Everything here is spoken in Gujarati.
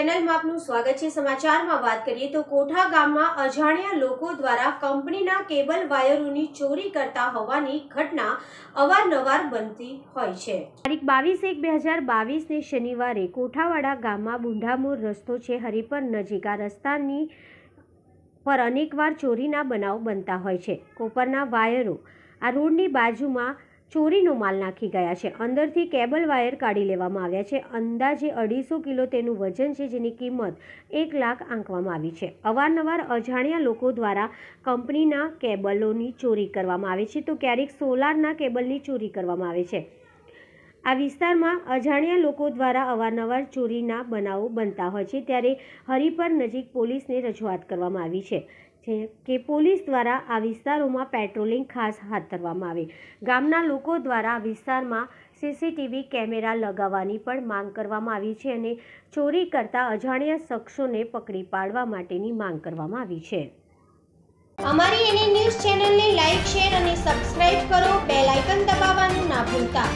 ચેનલમાં સ્વાગત સમાચારમાં વાત કરીએ તો કોઠા ગામમાં અજાણ્યા લોકો દ્વારા કંપનીના કેબલ વાયરોની ચોરી કરતા હોવાની ઘટના અવારનવાર બનતી હોય છે તારીખ બાવીસ એક બે હજાર બાવીસને શનિવારે કોઠાવાડા ગામમાં બુંઢામૂર રસ્તો છે હરિપર નજીક આ રસ્તાની પર અનેકવાર ચોરીના બનાવ બનતા હોય છે કોપરના વાયરો આ રોડની બાજુમાં ચોરીનો માલ નાખી ગયા છે અંદરથી કેબલ વાયર કાઢી લેવામાં આવ્યા છે અંદાજે અઢીસો કિલો તેનું વજન છે જેની કિંમત એક લાખ આંકવામાં આવી છે અવારનવાર અજાણ્યા લોકો દ્વારા કંપનીના કેબલોની ચોરી કરવામાં આવે છે તો ક્યારેક સોલારના કેબલની ચોરી કરવામાં આવે છે આ વિસ્તારમાં અજાણ્યા લોકો દ્વારા અવારનવાર ચોરીના બનાવો બનતા હોય છે ત્યારે હરિપર નજીક પોલીસને રજૂઆત કરવામાં આવી છે જે કે પોલીસ દ્વારા આ વિસ્તારોમાં પેટ્રોલિંગ ખાસ હાથ ધરવામાં આવે ગામના લોકો દ્વારા આ વિસ્તારમાં સીસીટીવી કેમેરા લગાવવાની પણ માંગ કરવામાં આવી છે અને ચોરી કરતા અજાણ્યા શખ્સોને પકડી પાડવા માટેની માંગ કરવામાં આવી છે અમારી એની ન્યૂઝ ચેનલને લાઇક શેર અને સબસ્ક્રાઇબ કરો બેલ આઇકન દબાવવાનું ના ભૂલતા